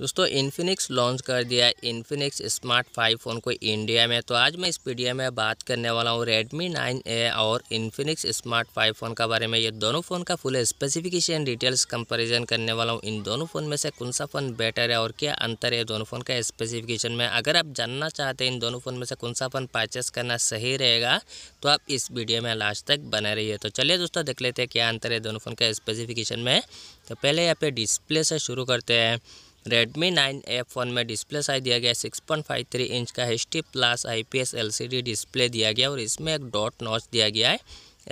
दोस्तों Infinix launch कर दिया है इन्फिनिक्स स्मार्ट फाइव फ़ोन को इंडिया में तो आज मैं इस वीडियो में बात करने वाला हूँ रेडमी नाइन ए और इन्फिनिक्स स्मार्ट फाइव फ़ोन के बारे में ये दोनों फ़ोन का फुल स्पेसिफिकेशन डिटेल्स कंपैरिजन करने वाला हूँ इन दोनों फ़ोन में से कौन सा फ़ोन बेटर है और क्या अंतर है दोनों फ़ोन का स्पेसिफिकेशन में अगर आप जानना चाहते हैं इन दोनों फ़ोन में से कौन सा फ़ोन परचेस करना सही रहेगा तो आप इस वीडियो में लास्ट तक बने रहिए तो चलिए दोस्तों देख लेते हैं क्या अंतर है दोनों फ़ोन का स्पेसिफिकेशन में तो पहले यहाँ पे डिस्प्ले से शुरू करते हैं रेडमी नाइन ए फोन में डिस्प्ले साइज दिया गया six point five three inch का H D plus I P S L C D display दिया गया और इसमें एक डॉट नॉच दिया गया है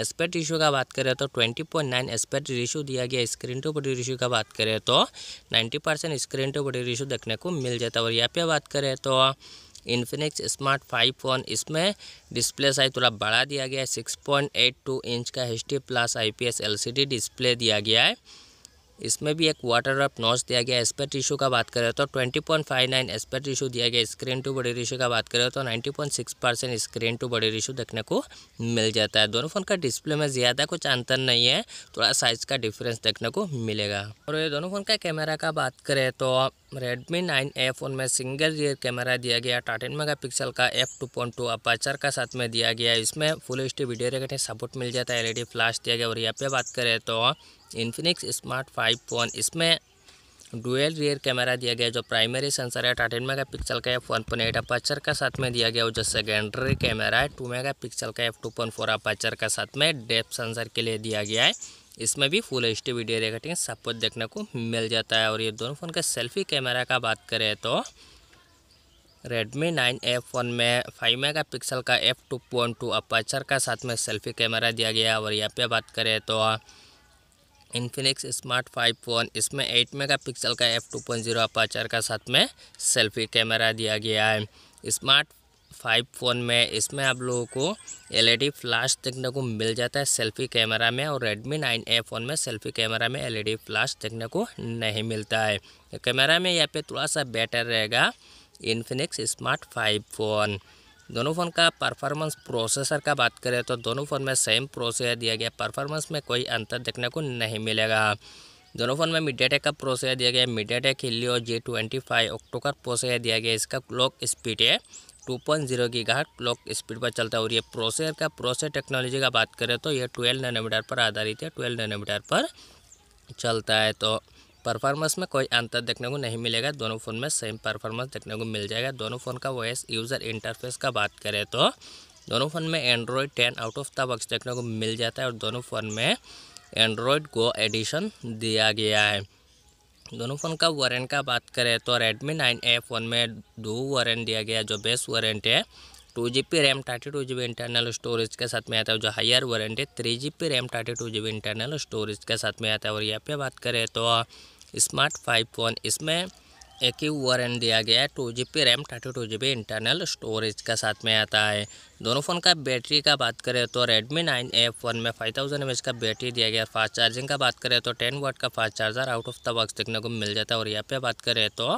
एस्पेक्ट रिश्यू का बात करें तो twenty point nine aspect ratio दिया गया स्क्रीन टू बॉडी रिश्यू का बात करें तो ninety percent screen to body ratio देखने को मिल जाता है और यहाँ पे बात करें तो इन्फिनिक्स स्मार्ट फाइव फोन इसमें डिस्प्ले साइज थोड़ा बड़ा दिया गया है सिक्स इंच का H D plus I P S L C D display दिया गया है इसमें भी एक वाटर ड्रॉप नॉच दिया गया एस्पेक्ट इशू का बात करें तो twenty point five nine aspect इशू दिया गया स्क्रीन टू बड़ी रेशो का बात करें तो ninety point six percent screen to body ratio देखने को मिल जाता है दोनों फ़ोन का डिस्प्ले में ज़्यादा कुछ अंतर नहीं है थोड़ा साइज़ का डिफरेंस देखने को मिलेगा और ये दोनों फ़ोन का कैमरा का बात करें तो रेडमी नाइन ए फोन में सिंगल रियर कैमरा दिया गया टाटेन मेगा पिक्सल का F two point two aperture का साथ में दिया गया इसमें full H D video recording support मिल जाता है एलईडी फ्लैश e दिया गया और यहाँ पे बात करें तो इन्फिनिक्स स्मार्ट फाइव फ़ोन इसमें डुअल रियर कैमरा दिया गया जो प्राइमरी सेंसर है थर्टीन मेगा पिक्सल का F one point eight aperture का साथ में दिया गया और जो सेकेंडरी कैमरा है टू मेगा पिक्सल का F two point four aperture का साथ में डेप सेंसर के लिए दिया गया है इसमें भी full H D video recording सब कुछ देखने को मिल जाता है और ये दोनों फ़ोन का सेल्फी कैमरा का बात करें तो Redmi 9A फ़ोन में 5 मेगापिक्सल का F two point two aperture का साथ में सेल्फी कैमरा दिया गया और यहाँ पे बात करें तो इन्फिनिक्स स्मार्ट फाइव फोन इसमें एट मेगा पिक्सल का F two point zero aperture का साथ में सेल्फी कैमरा दिया गया है स्मार्ट फाइव फ़ोन में इसमें आप लोगों को एलईडी फ्लैश e देखने को मिल जाता है सेल्फी कैमरा में और रेडमी नाइन ए फ़ोन में सेल्फी कैमरा में एलईडी फ्लैश e देखने को नहीं मिलता है कैमरा में यहाँ पे थोड़ा सा बेटर रहेगा इन्फिनिक्स स्मार्ट फाइव फ़ोन दोनों फ़ोन का परफॉर्मेंस प्रोसेसर का बात करें तो दोनों फ़ोन में सेम प्रोसेसर दिया गया परफॉर्मेंस में कोई अंतर देखने को नहीं मिलेगा दोनों फ़ोन में मीडिया का प्रोसेसर दिया गया MediaTek Helio G twenty five octa का प्रोसेसर दिया गया इसका क्लॉक स्पीड है टू पॉइंट जीरो की घाट क्लॉक स्पीड पर चलता है और ये प्रोसेसर का प्रोसेसर टेक्नोलॉजी का बात करें तो ये ट्वेल्व नैनोमीटर पर आधारित है ट्वेल्व नैनोमीटर पर चलता है तो परफॉर्मेंस में कोई अंतर देखने को नहीं मिलेगा दोनों फ़ोन में सेम परफॉर्मेंस देखने को मिल जाएगा दोनों फ़ोन का वॉइस यूज़र इंटरफेस का बात करें तो दोनों फ़ोन में Android ten out of the box देखने को मिल जाता है और दोनों फ़ोन में एंड्रॉयड गो एडिशन दिया गया है दोनों फ़ोन का वारंट का बात करें तो रेडमी नाइन ए फ़ोन में दो वारंट दिया गया जो बेस्ट वारंट है two G B RAM thirty two G B internal storage के साथ में आता है जो हायर वारंटी है three G B RAM thirty two G B internal storage के साथ में आता है और यहाँ पे बात करें तो स्मार्ट फाइव फ़ोन इसमें एक ही वारंट दिया गया है two G B RAM thirty two G B internal storage का साथ में आता है दोनों फ़ोन का बैटरी का बात करें तो रेडमी नाइन एफ वन में फाइव थाउजेंड एम एच का बैटरी दिया गया फास्ट चार्जिंग का बात करें तो टेन वाट का fast charger out of the box देखने को मिल जाता है और यहाँ पे बात करें तो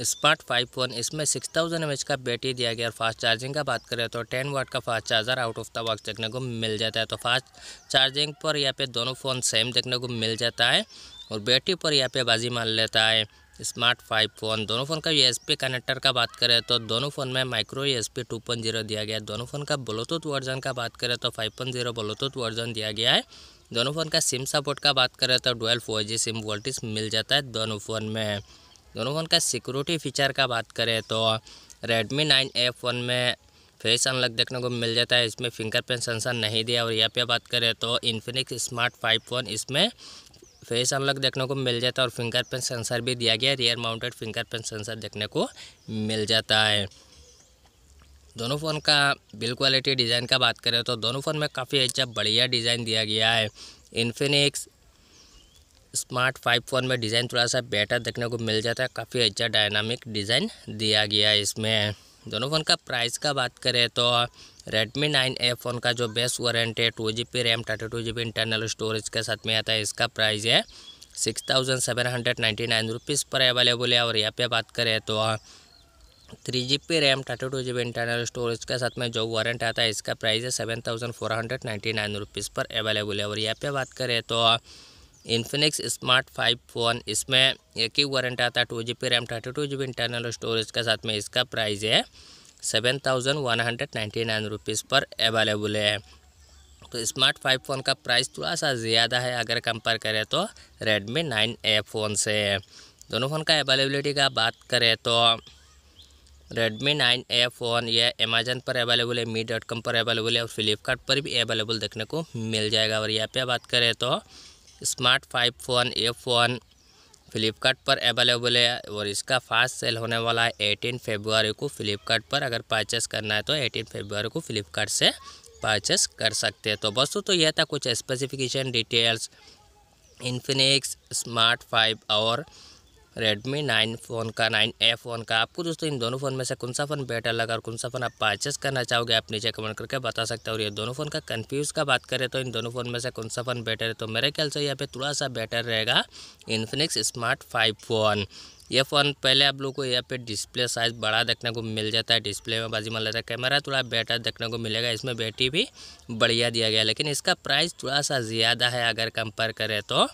स्मार्ट फाइव फ़ोन इसमें सिक्स थाउजेंड एम का बैटरी दिया गया और फास्ट चार्जिंग का बात करें तो टेन वाट का fast charger out of the box देखने को मिल जाता है तो फास्ट चार्जिंग पर यहाँ पे दोनों फ़ोन सेम देखने को मिल जाता है और बैटरी पर यहाँ पे बाजी मार लेता है स्मार्ट फाइव फ़ोन दोनों फ़ोन का यूएसपी कनेक्टर का बात करें तो दोनों फ़ोन में माइक्रो यूएसपी जीरो दिया गया है दोनों फ़ोन का ब्लूटूथ वर्जन का बात करें तो जीरो ब्लूटूथ वर्जन दिया गया है दोनों फ़ोन का सिम सपोर्ट का बात करें तो ट्वेल्व फोर सिम वोल्टेज मिल जाता है दोनों फ़ोन में दोनों फ़ोन का सिक्योरिटी फीचर का बात करें तो रेडमी नाइन ए फोन में फेस अनलॉक देखने को मिल जाता है इसमें फिंगरप्रिंट सेंसर नहीं दिया और यहाँ पे बात करें तो इन्फिनिक्स स्मार्ट फाइव फोन इसमें फेस अनलॉक देखने को मिल जाता है और फिंगरप्रिंट सेंसर भी दिया गया रियर माउंटेड फिंगरप्रिंट सेंसर देखने को मिल जाता है दोनों फ़ोन का बिल क्वालिटी डिज़ाइन का बात करें तो दोनों फ़ोन में काफ़ी अच्छा बढ़िया डिज़ाइन दिया गया है इन्फिनिक्स स्मार्ट फाइव फोन में डिज़ाइन थोड़ा सा बेटर देखने को मिल जाता है काफ़ी अच्छा डायनामिक डिज़ाइन दिया गया है इसमें दोनों फ़ोन का प्राइस का बात करें तो रेडमी नाइन ए फ़ोन का जो बेस्ट वारंट है two G B RAM thirty two G B internal storage के साथ में आता है इसका प्राइस है six thousand seven hundred ninety nine rupees पर अवेलेबल है और यहाँ पे बात करें तो three G B RAM thirty two G B internal storage के साथ में जो वारंट आता है इसका प्राइस है seven thousand four hundred ninety nine rupees पर अवेलेबल है और यहाँ पे बात करें तो इन्फिनिक्स स्मार्ट फाइव फ़ोन इसमें एक ही वारंट आता है two G B RAM thirty two G B internal storage के साथ में इसका प्राइस है seven thousand one hundred ninety nine rupees पर अवेलेबल है तो स्मार्ट फाइव फ़ोन का प्राइस थोड़ा सा ज़्यादा है अगर कंपेयर करें तो रेडमी नाइन ए फ़ोन से दोनों फ़ोन का अवेलेबलिटी का बात करें तो रेडमी नाइन ए फ़ोन यह अमेजन पर अवेलेबल है मी डॉट कॉम पर अवेलेबल है और फ्लिपकार्ट पर भी अवेलेबल देखने को मिल जाएगा और यहाँ पे बात करें तो स्मार्ट फाइव फ़ोन ए फ़ोन फ्लिपकार्ट पर अवेलेबल है और इसका फास्ट सेल होने वाला है एटीन फेबुआरी को फ्लिपकार्ट पर अगर परचेस करना है तो एटीन फेबुआरी को फ्लिपकार्ट से परचेस कर सकते हैं तो दोस्तों तो यह था कुछ specification details Infinix smart five और रेडमी नाइन फ़ोन का नाइन ए फ़ोन का आपको दोस्तों इन दोनों फ़ोन में से कौन सा फ़ोन बेटर लगा और कौन सा फ़ोन आप परचेस करना चाहोगे आप नीचे कमेंट करके बता सकते हो और ये दोनों फ़ोन का कन्फ्यूज़ का बात करें तो इन दोनों फ़ोन में से कौन सा फ़ोन बेटर है तो मेरे ख्याल से यहाँ पे थोड़ा सा बेटर रहेगा इन्फिनिक्स स्मार्ट फाइव फ़ोन ये फ़ोन पहले आप लोग को यहाँ पे डिस्प्ले साइज़ बड़ा देखने को मिल जाता है डिस्प्ले में बाजी मान लेता है कैमरा थोड़ा बेटर देखने को मिलेगा इसमें बैटरी भी बढ़िया दिया गया लेकिन इसका प्राइस थोड़ा सा ज़्यादा है अगर कंपेयर करें तो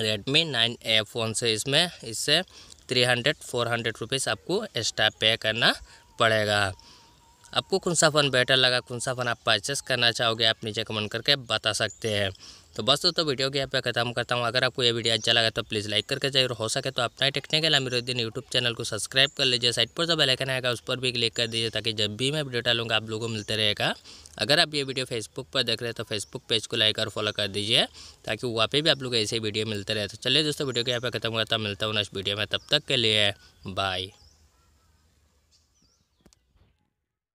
रेडमी नाइन ए फ़ोन से इसमें इससे three hundred four hundred rupees आपको एक्स्ट्रा पे करना पड़ेगा आपको कौन सा फ़ोन बेटर लगा कौन सा फ़ोन आप परचेस करना चाहोगे आप नीचे कमेंट करके बता सकते हैं तो बस दोस्तों वीडियो के यहाँ पे खत्म करता हूँ अगर आपको यह वीडियो अच्छा लगा तो प्लीज़ लाइक करके चाहिए और हो सके तो अपना टेक्निकल अमीरुद्दीन यूट्यूब चैनल को सब्सक्राइब कर लीजिए साइट पर जो बेलाइकन आएगा उस पर भी क्लिक कर दीजिए ताकि जब भी मैं वीडियो डालूंगा आप लोगों को मिलते रहेगा अगर आप ये वीडियो फेसबुक पर देख रहे हैं तो फेसबुक पेज को लाइक और फॉलो कर दीजिए ताकि वहाँ पर भी आप लोग ऐसे वीडियो मिलते रहे तो चलिए दोस्तों वीडियो के यहाँ पर खत्म करता मिलता हूँ नेक्स्ट वीडियो में तब तक के लिए बाय